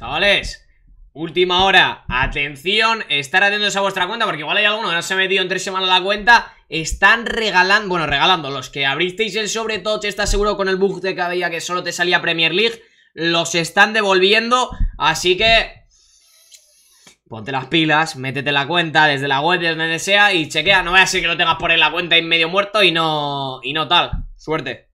Chavales, última hora. Atención, estar atentos a vuestra cuenta porque igual hay alguno que no se ha metido en tres semanas la cuenta. Están regalando, bueno, regalando. Los que abristeis el sobre todo, está seguro con el bug de cada día que solo te salía Premier League. Los están devolviendo, así que ponte las pilas, métete la cuenta desde la web, desde donde sea y chequea. No vaya a ser que lo tengas por en la cuenta y medio muerto y no, y no tal. Suerte.